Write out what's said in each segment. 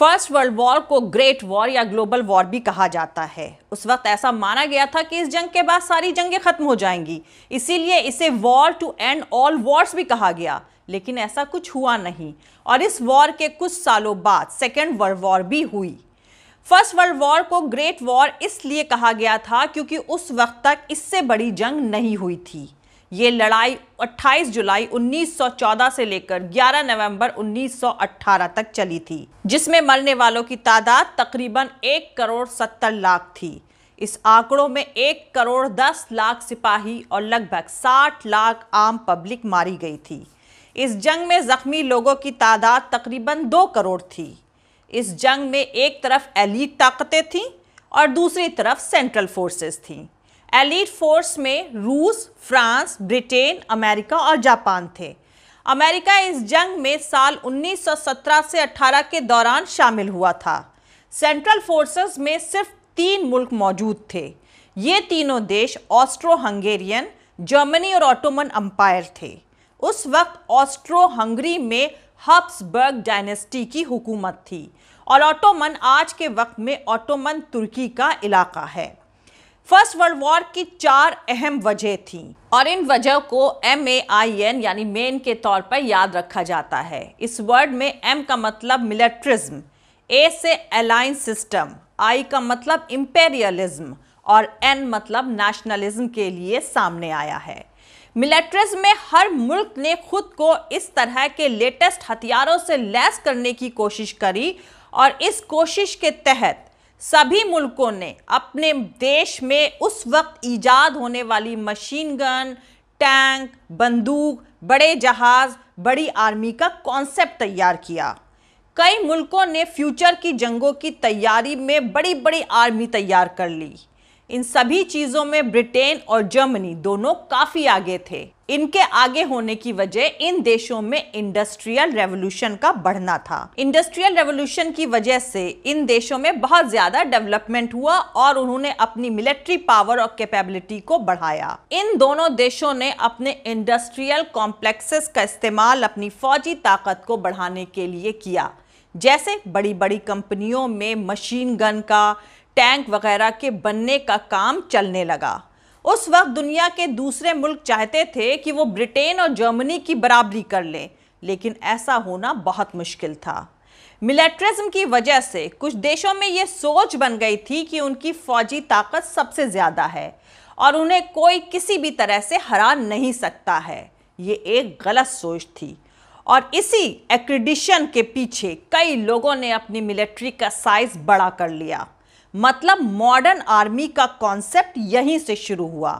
first world war को great war या global war भी कहा जाता है उस वक्त ऐसा माना गया था कि इस जंग के बाद सारी जंगें खत्म हो जाएंगी इसीलिए इसे war to end all wars भी कहा गया लेकिन ऐसा कुछ हुआ नहीं और इस वॉर के कुछ सालों बाद सेकेंड वर्ल्ड वॉर भी हुई फर्स्ट वर्ल्ड वॉर को ग्रेट वॉर इसलिए कहा गया था क्योंकि उस वक्त तक इससे बड़ी जंग नहीं हुई थी ये लड़ाई 28 जुलाई 1914 से लेकर 11 नवंबर 1918 तक चली थी जिसमें मरने वालों की तादाद तकरीबन एक करोड़ सत्तर लाख थी इस आंकड़ों में एक करोड़ दस लाख सिपाही और लगभग साठ लाख आम पब्लिक मारी गई थी इस जंग में ज़ख्मी लोगों की तादाद तकरीबन दो करोड़ थी इस जंग में एक तरफ एलिट ताकतें थीं और दूसरी तरफ सेंट्रल फोर्सेस थीं एलिट फोर्स में रूस फ्रांस ब्रिटेन अमेरिका और जापान थे अमेरिका इस जंग में साल 1917 से 18 के दौरान शामिल हुआ था सेंट्रल फोर्सेस में सिर्फ तीन मुल्क मौजूद थे ये तीनों देश ऑस्ट्रो हंगेरियन जर्मनी और ऑटोमन अम्पायर थे उस वक्त ऑस्ट्रो हंगरी में हब्सबर्ग डायनेस्टी की हुकूमत थी और ऑटोमन आज के वक्त में ऑटोमन तुर्की का इलाका है फर्स्ट वर्ल्ड वॉर की चार अहम वजह थी और इन वजह को एम ए आई एन यानी मेन के तौर पर याद रखा जाता है इस वर्ड में एम का मतलब मिलिट्रिज्म ए से अलाइंस सिस्टम आई का मतलब इम्पेरियलिज्म और एन मतलब नेशनलिज्म के लिए सामने आया है मिलिट्रिज्म में हर मुल्क ने खुद को इस तरह के लेटेस्ट हथियारों से लैस करने की कोशिश करी और इस कोशिश के तहत सभी मुल्कों ने अपने देश में उस वक्त ईजाद होने वाली मशीन गन टैंक बंदूक बड़े जहाज़ बड़ी आर्मी का कॉन्सेप्ट तैयार किया कई मुल्कों ने फ्यूचर की जंगों की तैयारी में बड़ी बड़ी आर्मी तैयार कर ली इन सभी चीज़ों में ब्रिटेन और जर्मनी दोनों काफ़ी आगे थे इनके आगे होने की वजह इन देशों में इंडस्ट्रियल रेवोल्यूशन का बढ़ना था इंडस्ट्रियल रेवोल्यूशन की वजह से इन देशों में बहुत ज्यादा डेवलपमेंट हुआ और उन्होंने अपनी मिलिट्री पावर और कैपेबिलिटी को बढ़ाया इन दोनों देशों ने अपने इंडस्ट्रियल कॉम्प्लेक्सेस का इस्तेमाल अपनी फौजी ताकत को बढ़ाने के लिए किया जैसे बड़ी बड़ी कंपनियों में मशीन गन का टैंक वगैरह के बनने का काम चलने लगा उस वक्त दुनिया के दूसरे मुल्क चाहते थे कि वो ब्रिटेन और जर्मनी की बराबरी कर लें लेकिन ऐसा होना बहुत मुश्किल था मिलेट्रिज्म की वजह से कुछ देशों में ये सोच बन गई थी कि उनकी फौजी ताकत सबसे ज़्यादा है और उन्हें कोई किसी भी तरह से हरा नहीं सकता है ये एक गलत सोच थी और इसी एक्रिडिशन के पीछे कई लोगों ने अपनी मिलिट्री का साइज़ बड़ा कर लिया मतलब मॉडर्न आर्मी का कॉन्सेप्ट यहीं से शुरू हुआ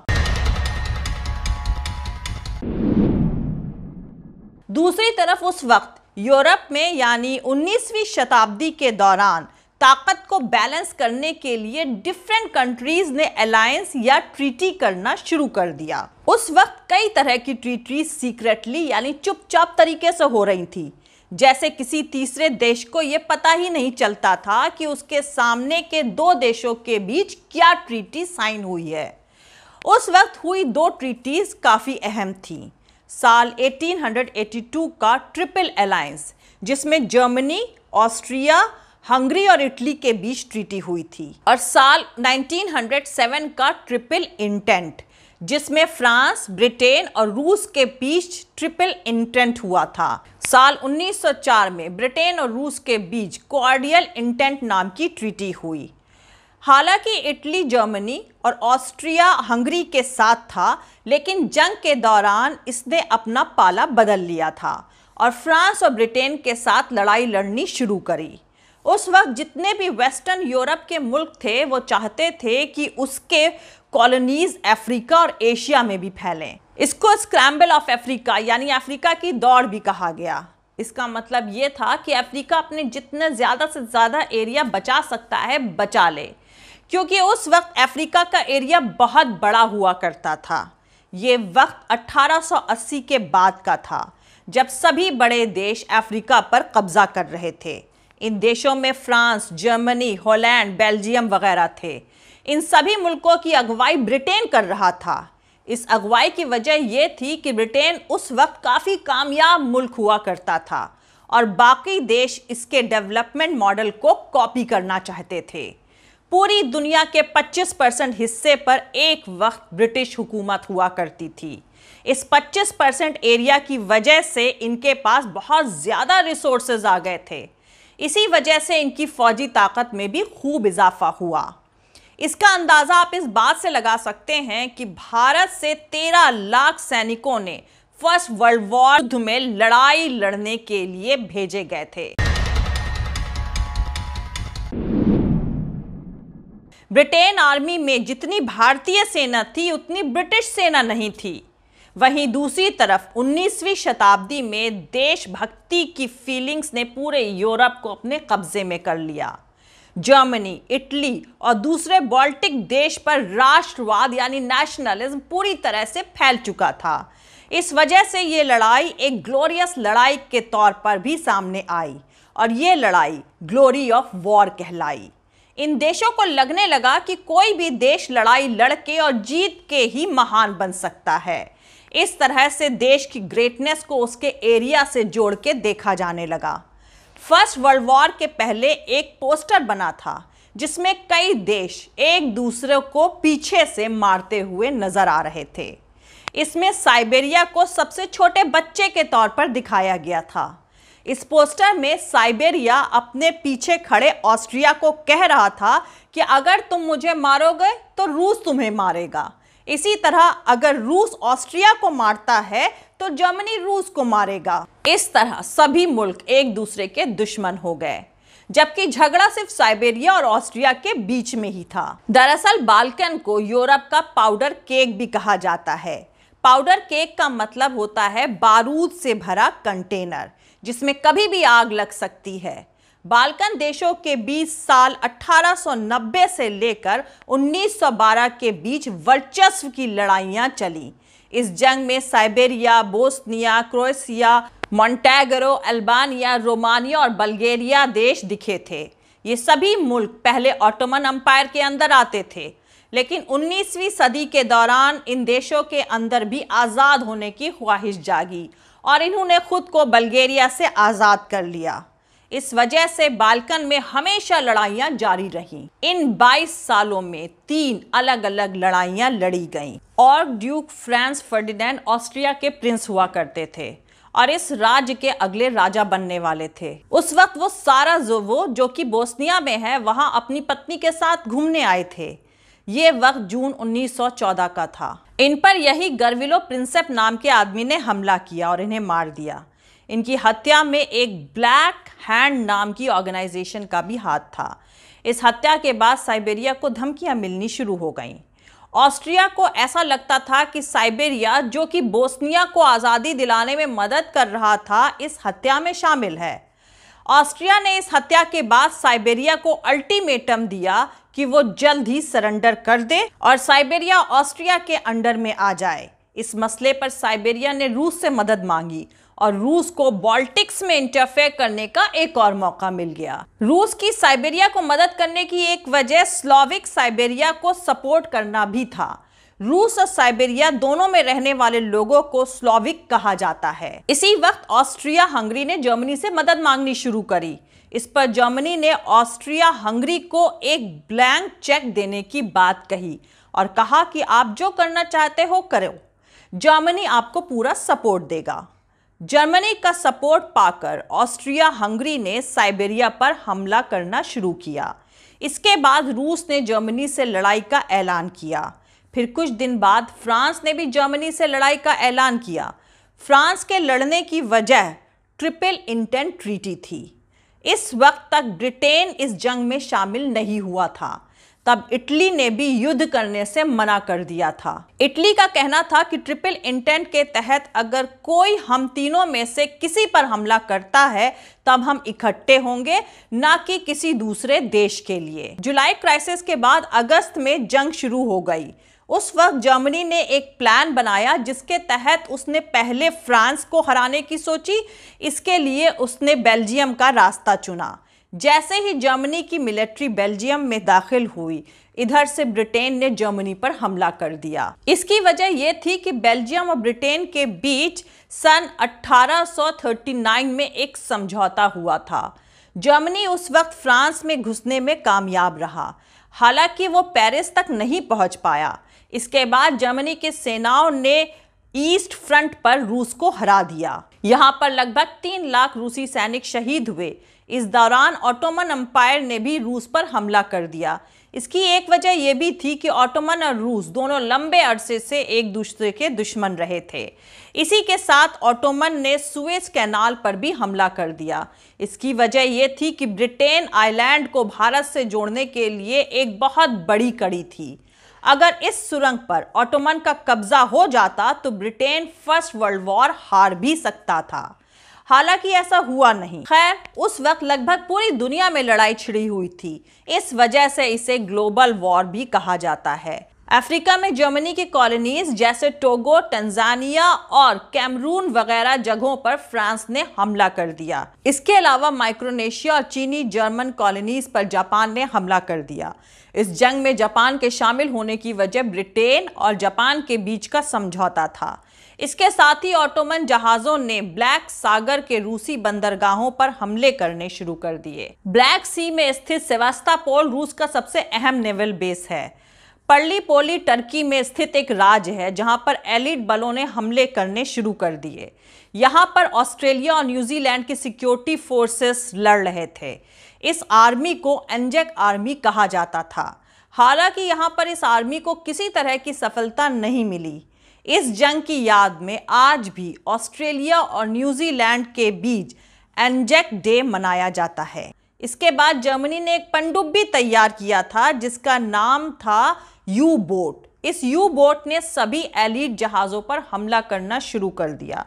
दूसरी तरफ उस वक्त यूरोप में यानी 19वीं शताब्दी के दौरान ताकत को बैलेंस करने के लिए डिफरेंट कंट्रीज ने अलायंस या ट्रीटी करना शुरू कर दिया उस वक्त कई तरह की ट्रीटी सीक्रेटली यानी चुपचाप तरीके से हो रही थी जैसे किसी तीसरे देश को ये पता ही नहीं चलता था कि उसके सामने के दो देशों के बीच क्या ट्रीटी साइन हुई है उस वक्त हुई दो ट्रीटीज़ काफ़ी अहम थी साल 1882 का ट्रिपल अलायंस जिसमें जर्मनी ऑस्ट्रिया हंगरी और इटली के बीच ट्रीटी हुई थी और साल 1907 का ट्रिपल इंटेंट जिसमें फ्रांस ब्रिटेन और रूस के बीच ट्रिपल इंटेंट हुआ था साल 1904 में ब्रिटेन और रूस के बीच क्वारियल इंटेंट नाम की ट्रीटी हुई हालांकि इटली जर्मनी और ऑस्ट्रिया हंगरी के साथ था लेकिन जंग के दौरान इसने अपना पाला बदल लिया था और फ्रांस और ब्रिटेन के साथ लड़ाई लड़नी शुरू करी उस वक्त जितने भी वेस्टर्न यूरोप के मुल्क थे वो चाहते थे कि उसके कॉलोनीज अफ्रीका और एशिया में भी फैलें इसको स्क्रैम्बल ऑफ अफ्रीका यानी अफ्रीका की दौड़ भी कहा गया इसका मतलब ये था कि अफ्रीका अपने जितने ज़्यादा से ज़्यादा एरिया बचा सकता है बचा ले क्योंकि उस वक्त अफ्रीका का एरिया बहुत बड़ा हुआ करता था ये वक्त 1880 के बाद का था जब सभी बड़े देश अफ्रीका पर कब्जा कर रहे थे इन देशों में फ्रांस जर्मनी हॉलैंड बेल्जियम वगैरह थे इन सभी मुल्कों की अगुवाई ब्रिटेन कर रहा था इस अगुवाई की वजह यह थी कि ब्रिटेन उस वक्त काफ़ी कामयाब मुल्क हुआ करता था और बाकी देश इसके डेवलपमेंट मॉडल को कॉपी करना चाहते थे पूरी दुनिया के 25 परसेंट हिस्से पर एक वक्त ब्रिटिश हुकूमत हुआ करती थी इस 25 परसेंट एरिया की वजह से इनके पास बहुत ज़्यादा रिसोर्सेज आ गए थे इसी वजह से इनकी फ़ौजी ताकत में भी खूब इजाफा हुआ इसका अंदाजा आप इस बात से लगा सकते हैं कि भारत से 13 लाख सैनिकों ने फर्स्ट वर्ल्ड वॉर युद्ध में लड़ाई लड़ने के लिए भेजे गए थे ब्रिटेन आर्मी में जितनी भारतीय सेना थी उतनी ब्रिटिश सेना नहीं थी वहीं दूसरी तरफ 19वीं शताब्दी में देशभक्ति की फीलिंग्स ने पूरे यूरोप को अपने कब्जे में कर लिया जर्मनी इटली और दूसरे बाल्टिक देश पर राष्ट्रवाद यानी नेशनलिज्म पूरी तरह से फैल चुका था इस वजह से ये लड़ाई एक ग्लोरियस लड़ाई के तौर पर भी सामने आई और ये लड़ाई ग्लोरी ऑफ वॉर कहलाई इन देशों को लगने लगा कि कोई भी देश लड़ाई लड़के और जीत के ही महान बन सकता है इस तरह से देश की ग्रेटनेस को उसके एरिया से जोड़ के देखा जाने लगा फर्स्ट वर्ल्ड वॉर के पहले एक पोस्टर बना था जिसमें कई देश एक दूसरे को पीछे से मारते हुए नजर आ रहे थे इसमें साइबेरिया को सबसे छोटे बच्चे के तौर पर दिखाया गया था इस पोस्टर में साइबेरिया अपने पीछे खड़े ऑस्ट्रिया को कह रहा था कि अगर तुम मुझे मारोगे तो रूस तुम्हें मारेगा इसी तरह अगर रूस ऑस्ट्रिया को मारता है तो जर्मनी रूस को मारेगा इस तरह सभी मुल्क एक दूसरे के दुश्मन हो गए जबकि झगड़ा सिर्फ साइबेरिया और ऑस्ट्रिया के बीच में ही था दरअसल बाल्कन को यूरोप का पाउडर केक भी कहा जाता है पाउडर केक का मतलब होता है बारूद से भरा कंटेनर जिसमें कभी भी आग लग सकती है बाल्कन देशों के बीच साल 1890 से लेकर 1912 के बीच वर्चस्व की लड़ाइयाँ चली इस जंग में Siberia Bosnia Croatia Montenegro Albania Romania और बल्गेरिया देश दिखे थे ये सभी मुल्क पहले ऑटोमन अम्पायर के अंदर आते थे लेकिन 19वीं सदी के दौरान इन देशों के अंदर भी आज़ाद होने की ख्वाहिश जागी और इन्होंने खुद को बल्गेरिया से आज़ाद कर लिया इस वजह से बालकन में हमेशा लड़ाइयाँ जारी रहीं इन 22 सालों में तीन अलग अलग लड़ाइयाँ लड़ी गईं और ड्यूक फ्रांस फर्डिनेंड ऑस्ट्रिया के प्रिंस हुआ करते थे और इस राज्य के अगले राजा बनने वाले थे उस वक्त वो सारा जो वो जो कि बोस्निया में है वहाँ अपनी पत्नी के साथ घूमने आए थे ये वक्त जून 1914 का था इन पर यही गर्विलो प्रिंसेप नाम के आदमी ने हमला किया और इन्हें मार दिया इनकी हत्या में एक ब्लैक हैंड नाम की ऑर्गेनाइजेशन का भी हाथ था इस हत्या के बाद साइबेरिया को धमकियां मिलनी शुरू हो गईं ऑस्ट्रिया को ऐसा लगता था कि साइबेरिया जो कि बोस्निया को आज़ादी दिलाने में मदद कर रहा था इस हत्या में शामिल है ऑस्ट्रिया ने इस हत्या के बाद साइबेरिया को अल्टीमेटम दिया कि वो जल्द ही सरेंडर कर दे और साइबेरिया ऑस्ट्रिया के अंडर में आ जाए इस मसले पर साइबेरिया ने रूस से मदद मांगी और रूस को बॉल्टिक्स में इंटरफेयर करने का एक और मौका मिल गया रूस की साइबेरिया को मदद करने की एक वजह स्लोविक साइबेरिया को सपोर्ट करना भी था रूस और साइबेरिया दोनों में रहने वाले लोगों को स्लोविक कहा जाता है इसी वक्त ऑस्ट्रिया हंगरी ने जर्मनी से मदद मांगनी शुरू करी इस पर जर्मनी ने ऑस्ट्रिया हंगरी को एक ब्लैंक चेक देने की बात कही और कहा कि आप जो करना चाहते हो करो जर्मनी आपको पूरा सपोर्ट देगा जर्मनी का सपोर्ट पाकर ऑस्ट्रिया हंगरी ने साइबेरिया पर हमला करना शुरू किया इसके बाद रूस ने जर्मनी से लड़ाई का ऐलान किया फिर कुछ दिन बाद फ्रांस ने भी जर्मनी से लड़ाई का ऐलान किया फ्रांस के लड़ने की वजह ट्रिपल इंटेंट ट्रीटी थी इस वक्त तक ब्रिटेन इस जंग में शामिल नहीं हुआ था तब इटली ने भी युद्ध करने से मना कर दिया था इटली का कहना था कि ट्रिपल इंटेंट के तहत अगर कोई हम तीनों में से किसी पर हमला करता है तब हम इकट्ठे होंगे ना कि किसी दूसरे देश के लिए जुलाई क्राइसिस के बाद अगस्त में जंग शुरू हो गई उस वक्त जर्मनी ने एक प्लान बनाया जिसके तहत उसने पहले फ्रांस को हराने की सोची इसके लिए उसने बेल्जियम का रास्ता चुना जैसे ही जर्मनी की मिलिट्री बेल्जियम में दाखिल हुई इधर से ब्रिटेन ने जर्मनी पर हमला कर दिया इसकी वजह यह थी कि बेल्जियम और ब्रिटेन के बीच सन 1839 में एक समझौता हुआ था जर्मनी उस वक्त फ्रांस में घुसने में कामयाब रहा हालांकि वो पेरिस तक नहीं पहुंच पाया इसके बाद जर्मनी के सेनाओं ने ईस्ट फ्रंट पर रूस को हरा दिया यहाँ पर लगभग तीन लाख रूसी सैनिक शहीद हुए इस दौरान ऑटोमन अम्पायर ने भी रूस पर हमला कर दिया इसकी एक वजह यह भी थी कि ऑटोमन और रूस दोनों लंबे अरसे से एक दूसरे के दुश्मन रहे थे इसी के साथ ऑटोमन ने सुएज कैनाल पर भी हमला कर दिया इसकी वजह यह थी कि ब्रिटेन आइलैंड को भारत से जोड़ने के लिए एक बहुत बड़ी कड़ी थी अगर इस सुरंग पर ऑटोमन का कब्जा हो जाता तो ब्रिटेन फर्स्ट वर्ल्ड वॉर हार भी सकता था हालांकि ऐसा हुआ नहीं खैर उस वक्त लगभग पूरी दुनिया में लड़ाई छिड़ी हुई थी इस वजह से इसे ग्लोबल वॉर भी कहा जाता है अफ्रीका में जर्मनी की कॉलोनीज जैसे टोगो टंजानिया और कैमरून वगैरह जगहों पर फ्रांस ने हमला कर दिया इसके अलावा माइक्रोनेशिया और चीनी जर्मन कॉलोनीज पर जापान ने हमला कर दिया इस जंग में जापान के शामिल होने की वजह ब्रिटेन और जापान के बीच का समझौता था इसके साथ ही ऑटोमन जहाजों ने ब्लैक सागर के रूसी बंदरगाहों पर हमले करने शुरू कर दिए ब्लैक सी में स्थित सेवास्तापोल रूस का सबसे अहम नेवल बेस है पर्ली पोली टर्की में स्थित एक राज्य है जहां पर एलिट बलों ने हमले करने शुरू कर दिए यहां पर ऑस्ट्रेलिया और न्यूजीलैंड की सिक्योरिटी फोर्सेस लड़ रहे थे इस आर्मी को एंजेक आर्मी कहा जाता था हालांकि यहां पर इस आर्मी को किसी तरह की सफलता नहीं मिली इस जंग की याद में आज भी ऑस्ट्रेलिया और न्यूजीलैंड के बीच एनजेक डे मनाया जाता है इसके बाद जर्मनी ने एक पनडुब्बी तैयार किया था जिसका नाम था यू बोट इस यू बोट ने सभी एलिट जहाज़ों पर हमला करना शुरू कर दिया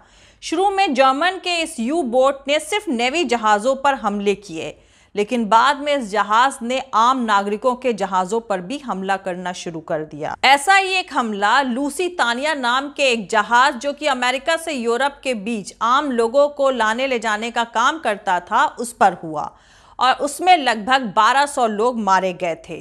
शुरू में जर्मन के इस यू बोट ने सिर्फ नेवी जहाज़ों पर हमले किए लेकिन बाद में इस जहाज ने आम नागरिकों के जहाजों पर भी हमला करना शुरू कर दिया ऐसा ही एक हमला लूसी तानिया नाम के एक जहाज जो कि अमेरिका से यूरोप के बीच आम लोगों को लाने ले जाने का काम करता था उस पर हुआ और उसमें लगभग 1200 लोग मारे गए थे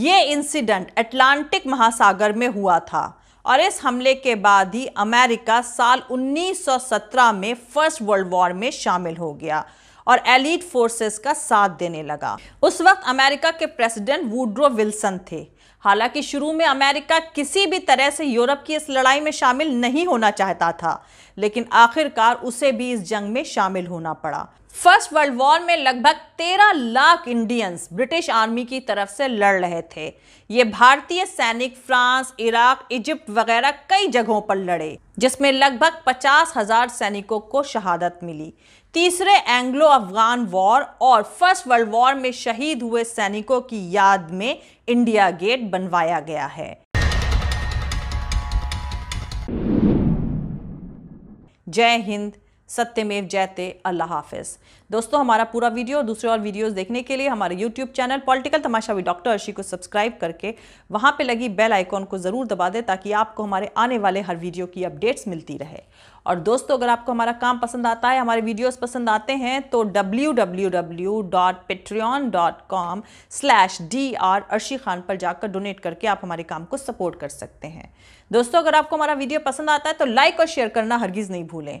ये इंसिडेंट अटलांटिक महासागर में हुआ था और इस हमले के बाद ही अमेरिका साल 1917 में फर्स्ट वर्ल्ड वॉर में शामिल हो गया और एलिट फोर्सेस का साथ देने लगा उस वक्त अमेरिका के प्रेसिडेंट वुड्रो विल्सन थे हालांकि शुरू में अमेरिका किसी भी तरह से यूरोप की इस लड़ाई में शामिल नहीं होना चाहता था लेकिन आखिरकार उसे भी इस जंग में शामिल होना पड़ा फर्स्ट वर्ल्ड वॉर में लगभग तेरह लाख इंडियंस ब्रिटिश आर्मी की तरफ से लड़ रहे थे ये भारतीय सैनिक फ्रांस इराक इजिप्ट वगैरह कई जगहों पर लड़े जिसमें लगभग पचास हजार सैनिकों को शहादत मिली तीसरे एंग्लो अफगान वॉर और फर्स्ट वर्ल्ड वॉर में शहीद हुए सैनिकों की याद में इंडिया गेट बनवाया गया है जय हिंद सत्यमेव जयते अल्लाह हाफिज दोस्तों हमारा पूरा वीडियो और दूसरे और वीडियोस देखने के लिए हमारे YouTube channel political Tamasha with doctor Arshi को सब्सक्राइब करके वहां पे लगी बेल आइकॉन को ज़रूर दबा दें ताकि आपको हमारे आने वाले हर वीडियो की अपडेट्स मिलती रहे और दोस्तों अगर आपको हमारा काम पसंद आता है हमारे वीडियोज़ पसंद आते हैं तो W W W dot dot com slash D R Arshi Khan पर जाकर डोनेट करके आप हमारे काम को सपोर्ट कर सकते हैं दोस्तों अगर आपको हमारा वीडियो पसंद आता है तो लाइक और शेयर करना हरगिज़ नहीं भूलें